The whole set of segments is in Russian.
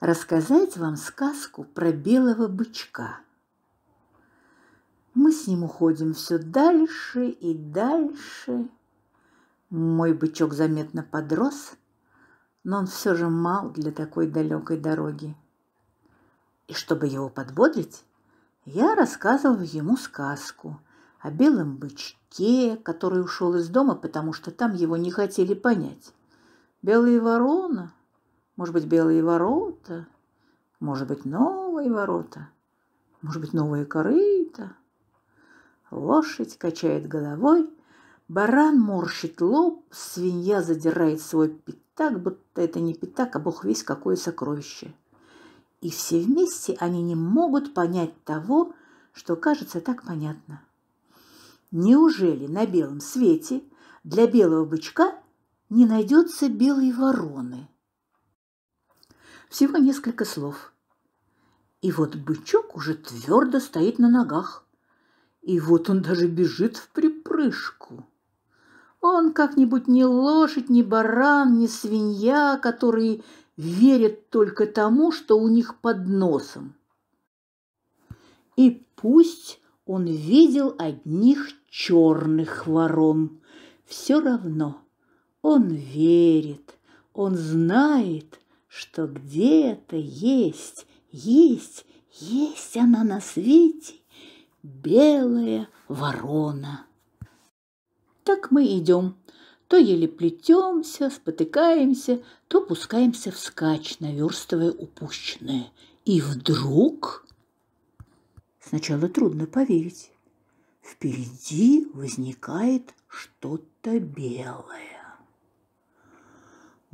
рассказать вам сказку про белого бычка. Мы с ним уходим все дальше и дальше. Мой бычок заметно подрос, но он все же мал для такой далекой дороги. И чтобы его подбодрить, я рассказывал ему сказку о белом бычке, который ушел из дома, потому что там его не хотели понять. Белые ворона может быть, белые ворота? Может быть, новые ворота? Может быть, новые корыта? Лошадь качает головой, баран морщит лоб, свинья задирает свой пятак, будто это не пятак, а бог весь какое сокровище. И все вместе они не могут понять того, что кажется так понятно. Неужели на белом свете для белого бычка не найдется белой вороны – всего несколько слов. И вот бычок уже твердо стоит на ногах. И вот он даже бежит в припрыжку. Он как-нибудь не лошадь, не баран, не свинья, которые верят только тому, что у них под носом. И пусть он видел одних черных ворон, все равно он верит, он знает – что где-то есть, есть, есть она на свете, белая ворона. Так мы идем, то еле плетемся, спотыкаемся, то пускаемся вскачь, наверстывая упущенное. И вдруг... Сначала трудно поверить. Впереди возникает что-то белое.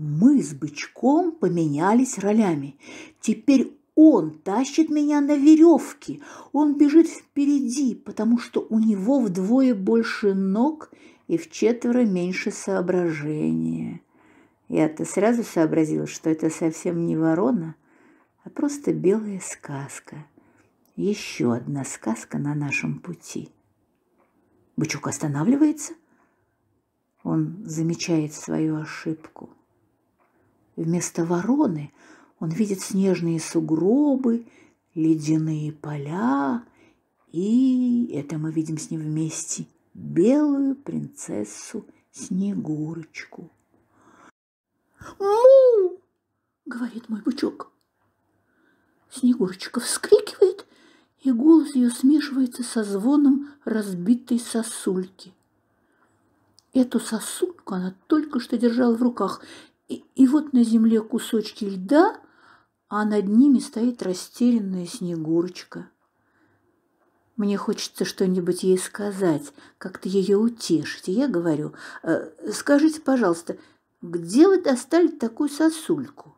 Мы с бычком поменялись ролями. Теперь он тащит меня на веревке. Он бежит впереди, потому что у него вдвое больше ног и в четверо меньше соображения. Я-то сразу сообразила, что это совсем не ворона, а просто белая сказка. Еще одна сказка на нашем пути. Бычок останавливается. Он замечает свою ошибку – Вместо вороны он видит снежные сугробы, ледяные поля и, это мы видим с ним вместе, белую принцессу Снегурочку. «Му!» — говорит мой бычок. Снегурочка вскрикивает, и голос ее смешивается со звоном разбитой сосульки. Эту сосульку она только что держала в руках, и, и вот на земле кусочки льда, а над ними стоит растерянная снегурочка. Мне хочется что-нибудь ей сказать, как-то ее утешить. И я говорю, э, скажите, пожалуйста, где вы достали такую сосульку?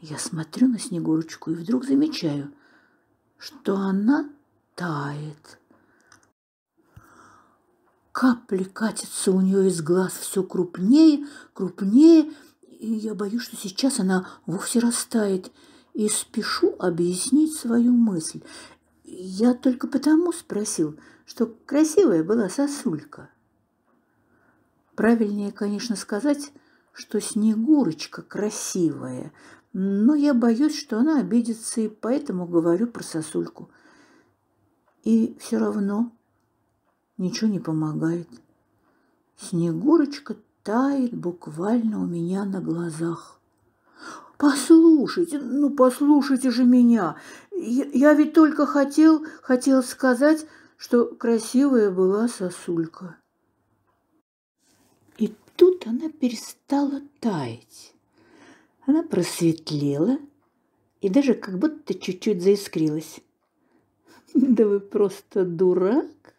Я смотрю на Снегурочку и вдруг замечаю, что она тает капли катятся у нее из глаз все крупнее, крупнее, и я боюсь, что сейчас она вовсе растает. И спешу объяснить свою мысль. Я только потому спросил, что красивая была сосулька. Правильнее, конечно, сказать, что Снегурочка красивая, но я боюсь, что она обидится, и поэтому говорю про сосульку. И все равно Ничего не помогает. Снегурочка тает буквально у меня на глазах. Послушайте, ну послушайте же меня. Я, я ведь только хотел, хотел сказать, что красивая была сосулька. И тут она перестала таять. Она просветлела и даже как будто чуть-чуть заискрилась. Да вы просто дурак,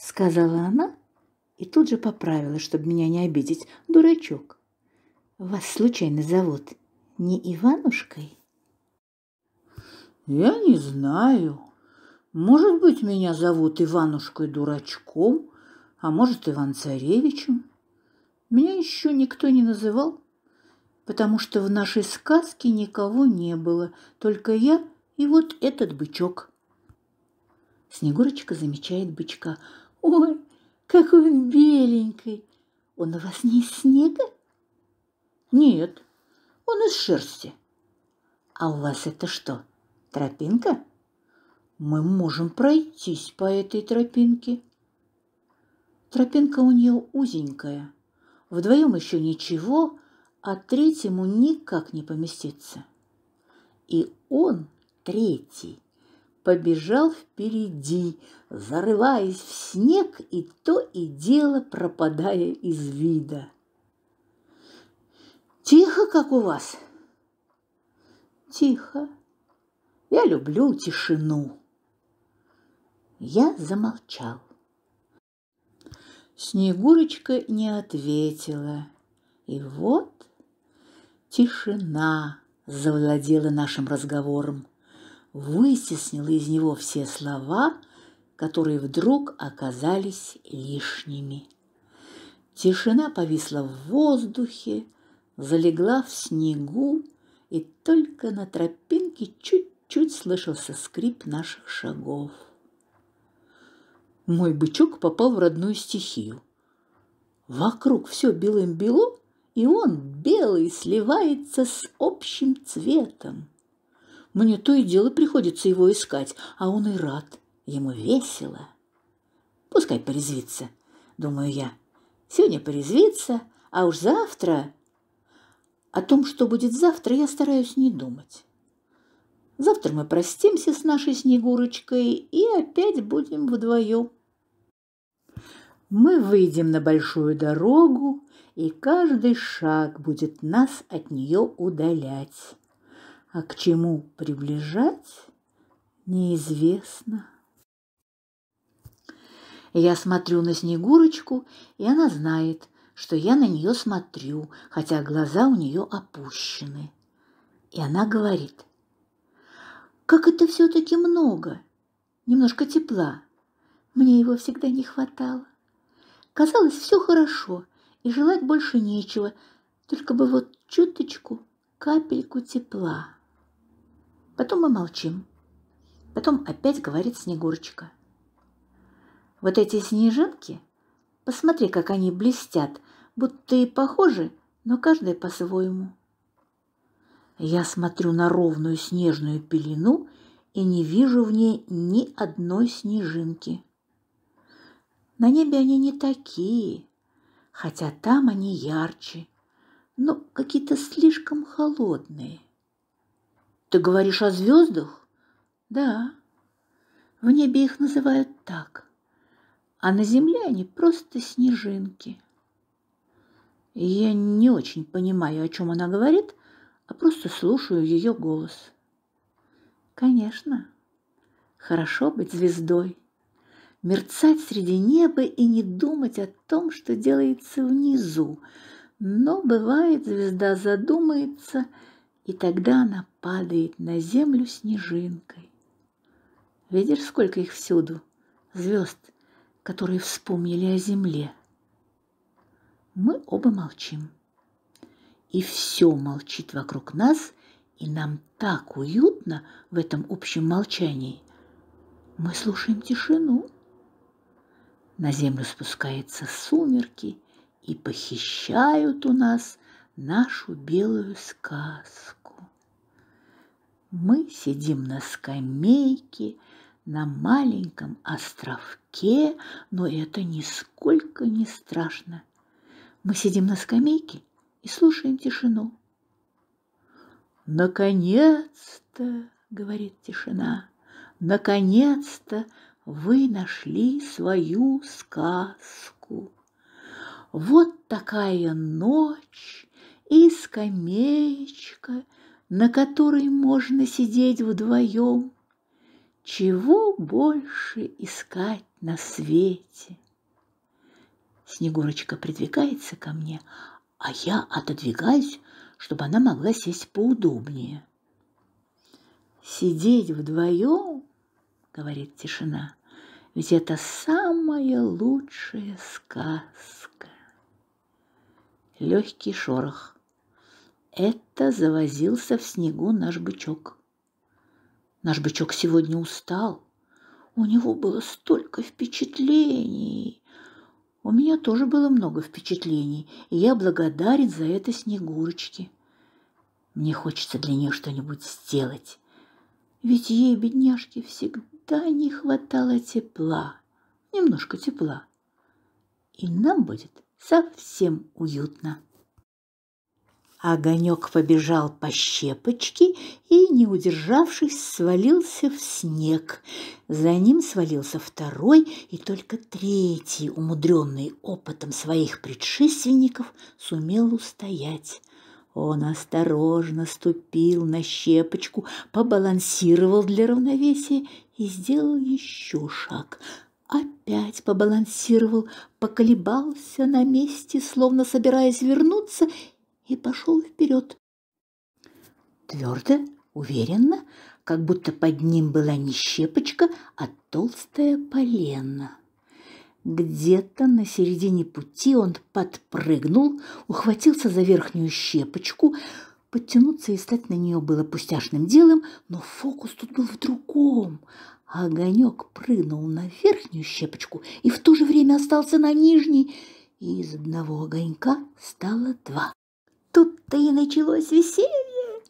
сказала она и тут же поправила, чтобы меня не обидеть. Дурачок, вас случайно зовут не Иванушкой? Я не знаю. Может быть, меня зовут Иванушкой дурачком, а может, Иван Царевичем. Меня еще никто не называл, потому что в нашей сказке никого не было, только я и вот этот бычок. Снегурочка замечает бычка – Ой, какой он беленький! Он у вас не из снега? Нет, он из шерсти. А у вас это что, тропинка? Мы можем пройтись по этой тропинке. Тропинка у нее узенькая. Вдвоем еще ничего, а третьему никак не поместится. И он третий побежал впереди, зарываясь в снег и то и дело пропадая из вида. «Тихо, как у вас?» «Тихо. Я люблю тишину». Я замолчал. Снегурочка не ответила. И вот тишина завладела нашим разговором вытеснила из него все слова, которые вдруг оказались лишними. Тишина повисла в воздухе, залегла в снегу, и только на тропинке чуть-чуть слышался скрип наших шагов. Мой бычок попал в родную стихию. Вокруг все белым-бело, и он белый сливается с общим цветом. Мне то и дело приходится его искать, а он и рад. Ему весело. Пускай порезвится, думаю я. Сегодня порезвится, а уж завтра... О том, что будет завтра, я стараюсь не думать. Завтра мы простимся с нашей Снегурочкой и опять будем вдвоем. Мы выйдем на большую дорогу, и каждый шаг будет нас от нее удалять а к чему приближать, неизвестно. Я смотрю на Снегурочку, и она знает, что я на нее смотрю, хотя глаза у нее опущены. И она говорит, как это все-таки много, немножко тепла. Мне его всегда не хватало. Казалось, все хорошо, и желать больше нечего, только бы вот чуточку, капельку тепла. Потом мы молчим. Потом опять говорит Снегурочка. Вот эти снежинки, посмотри, как они блестят, будто и похожи, но каждая по-своему. Я смотрю на ровную снежную пелену и не вижу в ней ни одной снежинки. На небе они не такие, хотя там они ярче, но какие-то слишком холодные. Ты говоришь о звездах? Да. В небе их называют так. А на земле они просто снежинки. Я не очень понимаю, о чем она говорит, а просто слушаю ее голос. Конечно, хорошо быть звездой, мерцать среди неба и не думать о том, что делается внизу. Но бывает, звезда задумается, и тогда она падает на землю снежинкой. Видишь, сколько их всюду, звезд, которые вспомнили о земле. Мы оба молчим. И все молчит вокруг нас, и нам так уютно в этом общем молчании. Мы слушаем тишину. На землю спускаются сумерки и похищают у нас нашу белую сказку. Мы сидим на скамейке, на маленьком островке, но это нисколько не страшно. Мы сидим на скамейке и слушаем тишину. Наконец-то, говорит тишина, наконец-то вы нашли свою сказку. Вот такая ночь и скамеечка – на которой можно сидеть вдвоем. Чего больше искать на свете? Снегурочка придвигается ко мне, а я отодвигаюсь, чтобы она могла сесть поудобнее. Сидеть вдвоем, говорит тишина, ведь это самая лучшая сказка. Легкий шорох – это завозился в снегу наш бычок. Наш бычок сегодня устал. У него было столько впечатлений. У меня тоже было много впечатлений, и я благодарен за это Снегурочке. Мне хочется для нее что-нибудь сделать. Ведь ей, бедняжке, всегда не хватало тепла. Немножко тепла. И нам будет совсем уютно. Огонек побежал по щепочке и, не удержавшись, свалился в снег. За ним свалился второй и только третий, умудренный опытом своих предшественников, сумел устоять. Он осторожно ступил на щепочку, побалансировал для равновесия и сделал еще шаг – опять побалансировал, поколебался на месте, словно собираясь вернуться, и пошел вперед. Твердо, уверенно, как будто под ним была не щепочка, а толстая полена. Где-то на середине пути он подпрыгнул, ухватился за верхнюю щепочку. Подтянуться и стать на нее было пустяшным делом, но фокус тут был в другом. Огонек прыгнул на верхнюю щепочку и в то же время остался на нижней, и из одного огонька стало два. Тут-то и началось веселье.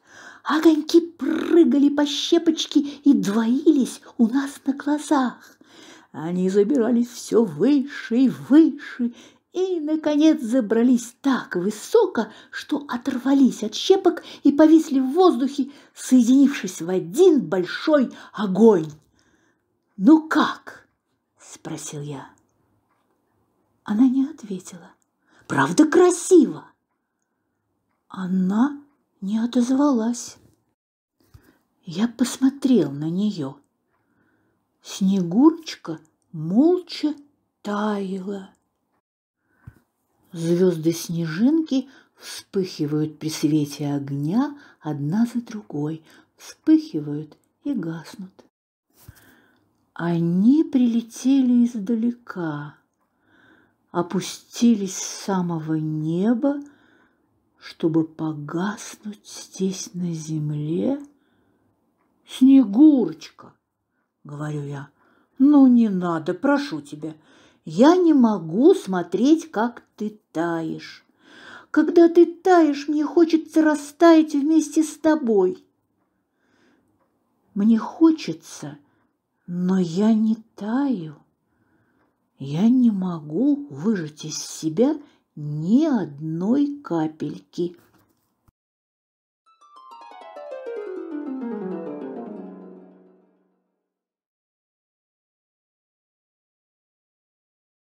Огоньки прыгали по щепочке и двоились у нас на глазах. Они забирались все выше и выше, и, наконец, забрались так высоко, что оторвались от щепок и повисли в воздухе, соединившись в один большой огонь. «Ну как?» – спросил я. Она не ответила. «Правда красиво?» Она не отозвалась. Я посмотрел на нее. Снегурочка молча таяла. Звезды-снежинки вспыхивают при свете огня одна за другой, вспыхивают и гаснут. Они прилетели издалека, опустились с самого неба, чтобы погаснуть здесь на земле? Снегурочка, говорю я, ну не надо, прошу тебя, я не могу смотреть, как ты таешь. Когда ты таешь, мне хочется растаять вместе с тобой. Мне хочется, но я не таю. Я не могу выжать из себя ни одной капельки –